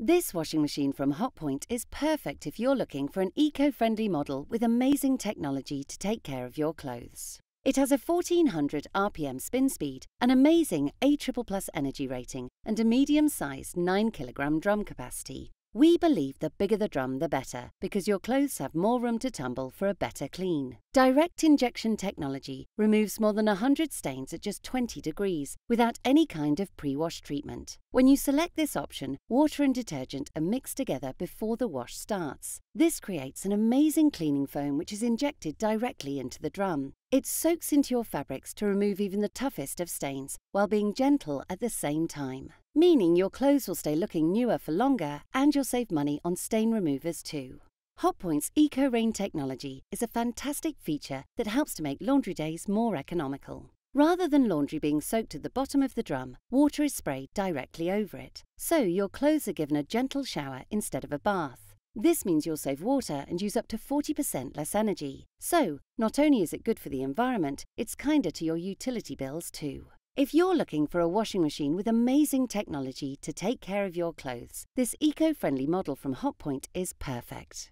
This washing machine from Hotpoint is perfect if you're looking for an eco-friendly model with amazing technology to take care of your clothes. It has a 1400 RPM spin speed, an amazing A++ energy rating and a medium-sized 9kg drum capacity. We believe the bigger the drum, the better, because your clothes have more room to tumble for a better clean. Direct injection technology removes more than 100 stains at just 20 degrees without any kind of pre wash treatment. When you select this option, water and detergent are mixed together before the wash starts. This creates an amazing cleaning foam which is injected directly into the drum. It soaks into your fabrics to remove even the toughest of stains while being gentle at the same time meaning your clothes will stay looking newer for longer and you'll save money on stain removers too. Hotpoint's Eco Rain technology is a fantastic feature that helps to make laundry days more economical. Rather than laundry being soaked at the bottom of the drum, water is sprayed directly over it, so your clothes are given a gentle shower instead of a bath. This means you'll save water and use up to 40% less energy. So, not only is it good for the environment, it's kinder to your utility bills too. If you're looking for a washing machine with amazing technology to take care of your clothes, this eco-friendly model from Hotpoint is perfect.